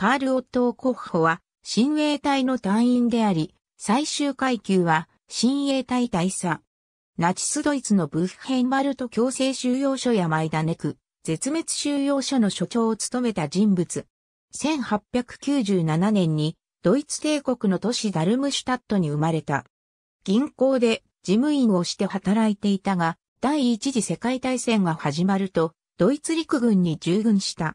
カール・オットー・コッホは、親衛隊の隊員であり、最終階級は、親衛隊大佐。ナチスドイツのブッヘンバルト強制収容所やマイダネク、絶滅収容所の所長を務めた人物。1897年に、ドイツ帝国の都市ダルムシュタットに生まれた。銀行で事務員をして働いていたが、第一次世界大戦が始まると、ドイツ陸軍に従軍した。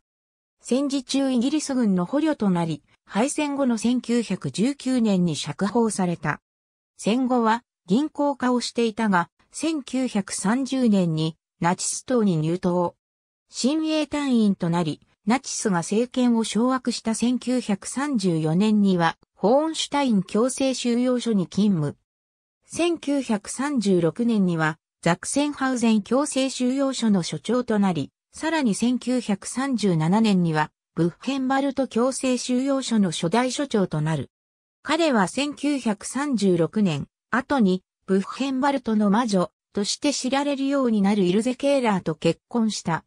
戦時中イギリス軍の捕虜となり、敗戦後の1919年に釈放された。戦後は銀行家をしていたが、1930年にナチス党に入党。親衛隊員となり、ナチスが政権を掌握した1934年には、ホーンシュタイン強制収容所に勤務。1936年には、ザクセンハウゼン強制収容所の所長となり、さらに1937年には、ブッヘンバルト強制収容所の初代所長となる。彼は1936年、後に、ブッヘンバルトの魔女として知られるようになるイルゼ・ケーラーと結婚した。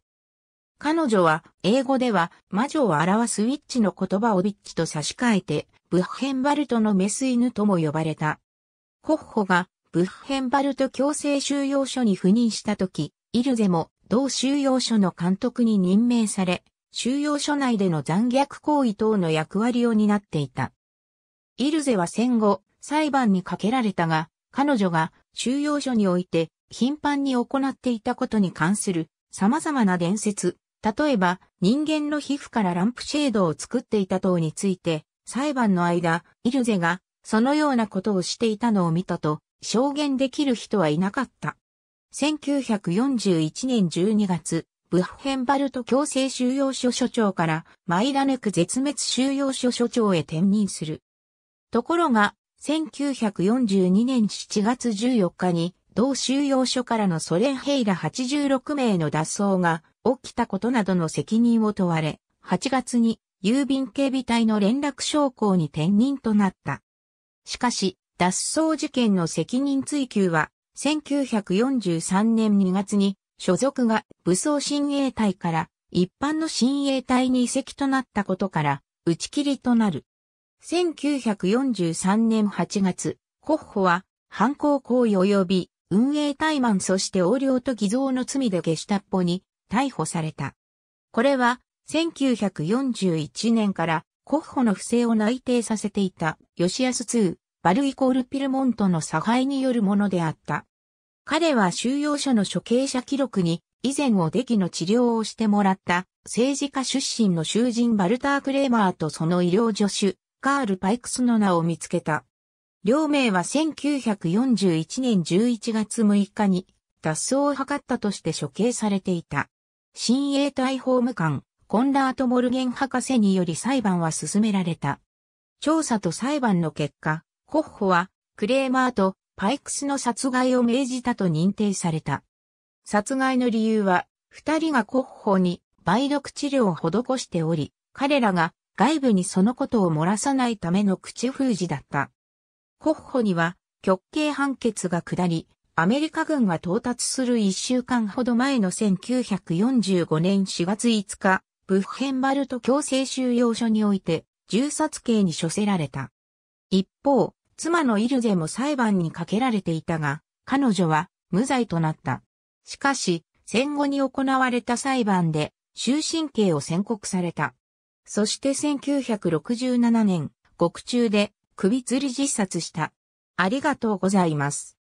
彼女は、英語では、魔女を表すウィッチの言葉をビッチと差し替えて、ブッヘンバルトのメス犬とも呼ばれた。コッホが、ブッヘンバルト強制収容所に赴任した時、イルゼも同収容所の監督に任命され、収容所内での残虐行為等の役割を担っていた。イルゼは戦後、裁判にかけられたが、彼女が収容所において頻繁に行っていたことに関する様々な伝説、例えば人間の皮膚からランプシェードを作っていた等について、裁判の間、イルゼがそのようなことをしていたのを見たと証言できる人はいなかった。1941年12月、ブッヘンバルト強制収容所所長からマイラネク絶滅収容所所長へ転任する。ところが、1942年7月14日に、同収容所からのソ連兵ら86名の脱走が起きたことなどの責任を問われ、8月に郵便警備隊の連絡将校に転任となった。しかし、脱走事件の責任追及は1943年2月に所属が武装親衛隊から一般の親衛隊に移籍となったことから打ち切りとなる。1943年8月、国ホは犯行行為及び運営怠慢そして横領と偽造の罪で下したっぽに逮捕された。これは1941年から国ホの不正を内定させていた吉安2、バルイコールピルモントの差配によるものであった。彼は収容所の処刑者記録に、以前を出来の治療をしてもらった政治家出身の囚人バルター・クレーマーとその医療助手、カール・パイクスの名を見つけた。両名は1941年11月6日に脱走を図ったとして処刑されていた。新衛隊法務官、コンラート・モルゲン博士により裁判は進められた。調査と裁判の結果、ホッホは、クレーマーとパイクスの殺害を命じたと認定された。殺害の理由は、二人が国保に梅毒治療を施しており、彼らが外部にそのことを漏らさないための口封じだった。国保には極刑判決が下り、アメリカ軍が到達する一週間ほど前の1945年4月5日、ブッヘンバルト強制収容所において、銃殺刑に処せられた。一方、妻のイルゼも裁判にかけられていたが、彼女は無罪となった。しかし、戦後に行われた裁判で終身刑を宣告された。そして1967年、獄中で首吊り自殺した。ありがとうございます。